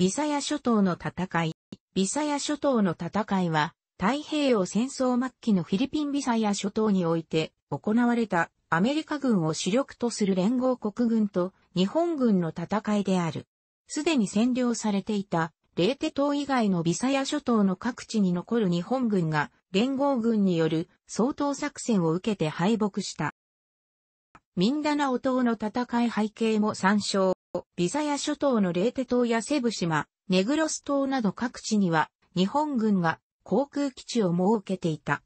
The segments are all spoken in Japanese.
ビサヤ諸島の戦い。ビサヤ諸島の戦いは、太平洋戦争末期のフィリピンビサヤ諸島において行われたアメリカ軍を主力とする連合国軍と日本軍の戦いである。すでに占領されていたレーテ島以外のビサヤ諸島の各地に残る日本軍が連合軍による総統作戦を受けて敗北した。ミンダナオ島の戦い背景も参照。ビザヤ諸島のレーテ島やセブ島、ネグロス島など各地には日本軍が航空基地を設けていた。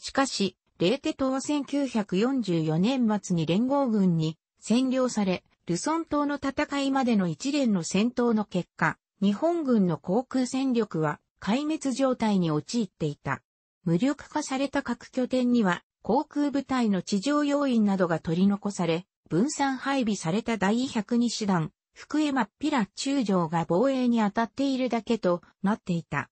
しかし、レーテ島は1944年末に連合軍に占領され、ルソン島の戦いまでの一連の戦闘の結果、日本軍の航空戦力は壊滅状態に陥っていた。無力化された各拠点には航空部隊の地上要員などが取り残され、分散配備された第102師団、福江真っ平中将が防衛に当たっているだけとなっていた。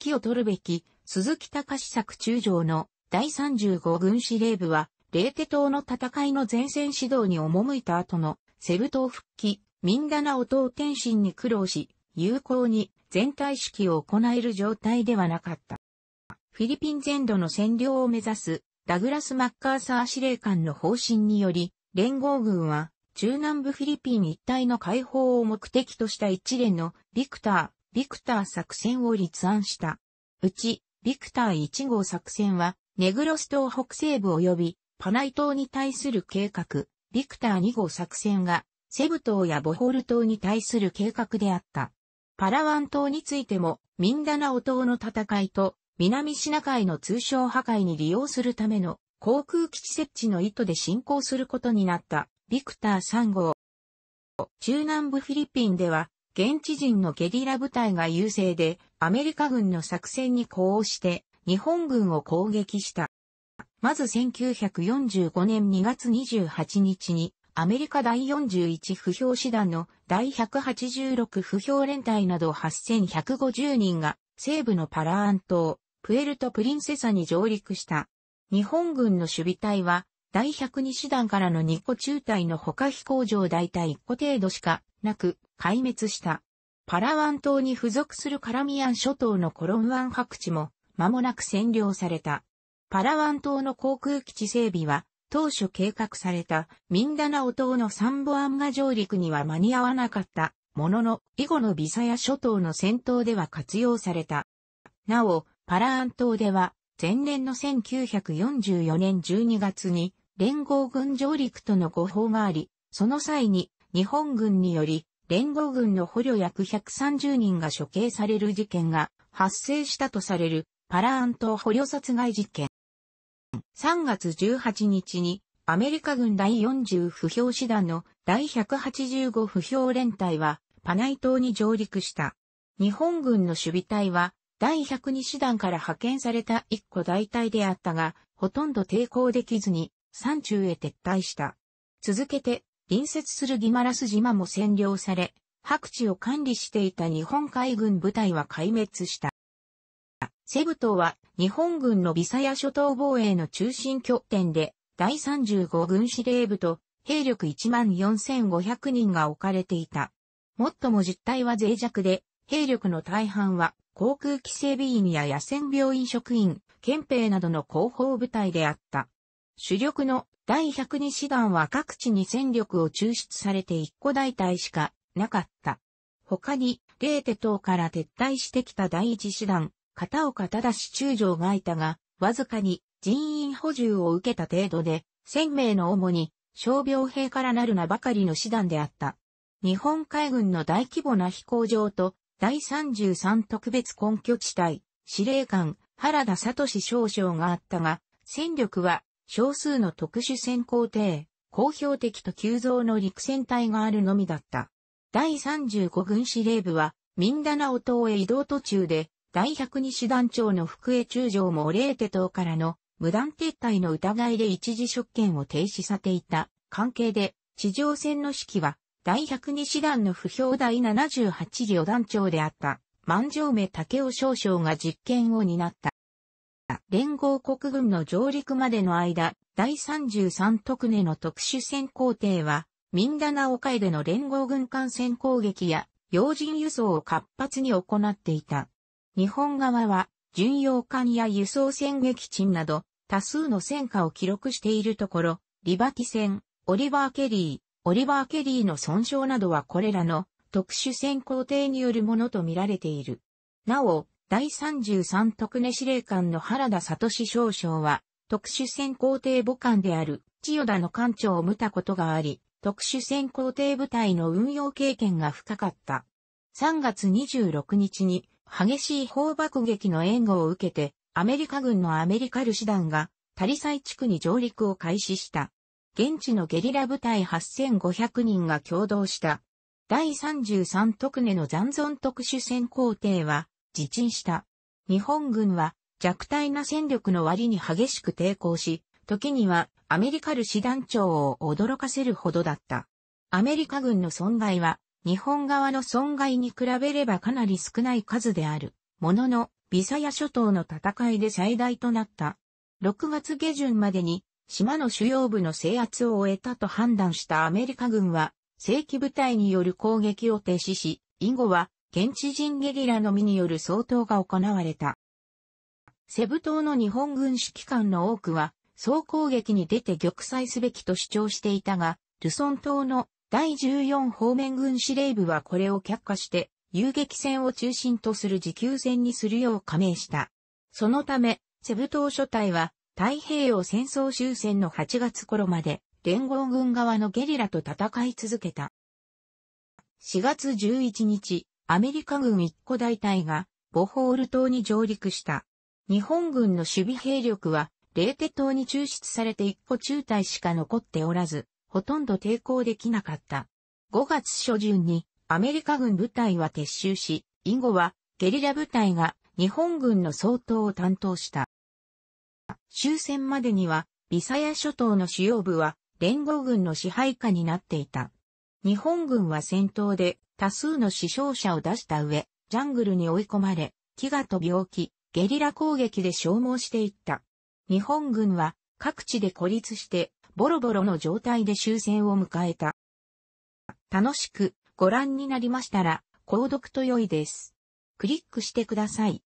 指揮を取るべき、鈴木隆作中将の第35軍司令部は、霊手島の戦いの前線指導に赴いた後のセブ島復帰、ミンダナオ島天津に苦労し、有効に全体指揮を行える状態ではなかった。フィリピン全土の占領を目指すダグラス・マッカーサー司令官の方針により、連合軍は、中南部フィリピン一帯の解放を目的とした一連のビクター、ビクター作戦を立案した。うち、ビクター1号作戦は、ネグロス島北西部及びパナイ島に対する計画、ビクター2号作戦が、セブ島やボホール島に対する計画であった。パラワン島についても、ミンダナオ島の戦いと、南シナ海の通商破壊に利用するための航空基地設置の意図で進行することになったビクター3号。中南部フィリピンでは現地人のゲリラ部隊が優勢でアメリカ軍の作戦に呼応して日本軍を攻撃した。まず1945年2月28日にアメリカ第41不評師団の第186不評連隊など8150人が西部のパラアン島、プエルトプリンセサに上陸した。日本軍の守備隊は、第102師団からの2個中隊の他飛行場大体1個程度しかなく、壊滅した。パラワン島に付属するカラミアン諸島のコロンワン白地も、間もなく占領された。パラワン島の航空基地整備は、当初計画されたミンダナオ島のサンボアンガ上陸には間に合わなかったものの、以後のビサヤ諸島の戦闘では活用された。なお、パラアン島では前年の1944年12月に連合軍上陸との誤報があり、その際に日本軍により連合軍の捕虜約130人が処刑される事件が発生したとされるパラアン島捕虜殺害事件。3月18日にアメリカ軍第40不評師団の第185不評連隊はパナイ島に上陸した。日本軍の守備隊は第102師団から派遣された一個大隊であったが、ほとんど抵抗できずに山中へ撤退した。続けて、隣接するギマラス島も占領され、白地を管理していた日本海軍部隊は壊滅した。セブ島は日本軍のビサヤ諸島防衛の中心拠点で、第35軍司令部と兵力14,500人が置かれていた。もっとも実態は脆弱で、兵力の大半は航空規制備員や野戦病院職員、憲兵などの広報部隊であった。主力の第102師団は各地に戦力を抽出されて一個大隊しかなかった。他に、レーテ等から撤退してきた第1師団、片岡忠志中将がいたが、わずかに人員補充を受けた程度で、1000名の主に、傷病兵からなるなばかりの師団であった。日本海軍の大規模な飛行場と第33特別根拠地帯、司令官、原田聡少将があったが、戦力は少数の特殊戦行艇、公表的と急増の陸戦隊があるのみだった。第35軍司令部は、ミンダナオ島へ移動途中で、第102師団長の福江中将もオレーテ島からの無断撤退の疑いで一時職権を停止させていた関係で、地上戦の指揮は第102師団の不評第78旅団長であった、万丈目武雄少将が実験を担った。連合国軍の上陸までの間、第33特根の特殊戦工艇は、ミンダナオ海での連合軍艦船攻撃や、要人輸送を活発に行っていた。日本側は、巡洋艦や輸送船撃沈など、多数の戦果を記録しているところ、リバティ船、オリバー・ケリー、オリバー・ケリーの損傷などはこれらの特殊潜航艇によるものとみられている。なお、第33特根司令官の原田聡少将は、特殊潜航艇母艦である千代田の艦長を見たことがあり、特殊潜航艇部隊の運用経験が深かった。3月26日に激しい砲爆撃の援護を受けて、アメリカ軍のアメリカル師団が、タリサイ地区に上陸を開始した。現地のゲリラ部隊8500人が共同した。第33特根の残存特殊戦工程は、自沈した。日本軍は弱体な戦力の割に激しく抵抗し、時にはアメリカル師団長を驚かせるほどだった。アメリカ軍の損害は、日本側の損害に比べればかなり少ない数である。ものの、ビサヤ諸島の戦いで最大となった。6月下旬までに島の主要部の制圧を終えたと判断したアメリカ軍は、正規部隊による攻撃を停止し、以後は、現地人ゲリラのみによる総統が行われた。セブ島の日本軍指揮官の多くは、総攻撃に出て玉砕すべきと主張していたが、ルソン島の第14方面軍司令部はこれを却下して、遊撃戦を中心とする持久戦にするよう加盟した。そのため、セブ島諸隊は太平洋戦争終戦の8月頃まで連合軍側のゲリラと戦い続けた。4月11日、アメリカ軍一個大隊がボホール島に上陸した。日本軍の守備兵力は、レーテ島に抽出されて一個中隊しか残っておらず、ほとんど抵抗できなかった。5月初旬にアメリカ軍部隊は撤収し、以後はゲリラ部隊が日本軍の総統を担当した。終戦までには、ビサヤ諸島の主要部は連合軍の支配下になっていた。日本軍は戦闘で多数の死傷者を出した上、ジャングルに追い込まれ、飢餓と病気、ゲリラ攻撃で消耗していった。日本軍は各地で孤立してボロボロの状態で終戦を迎えた。楽しくご覧になりましたら、購読と良いです。クリックしてください。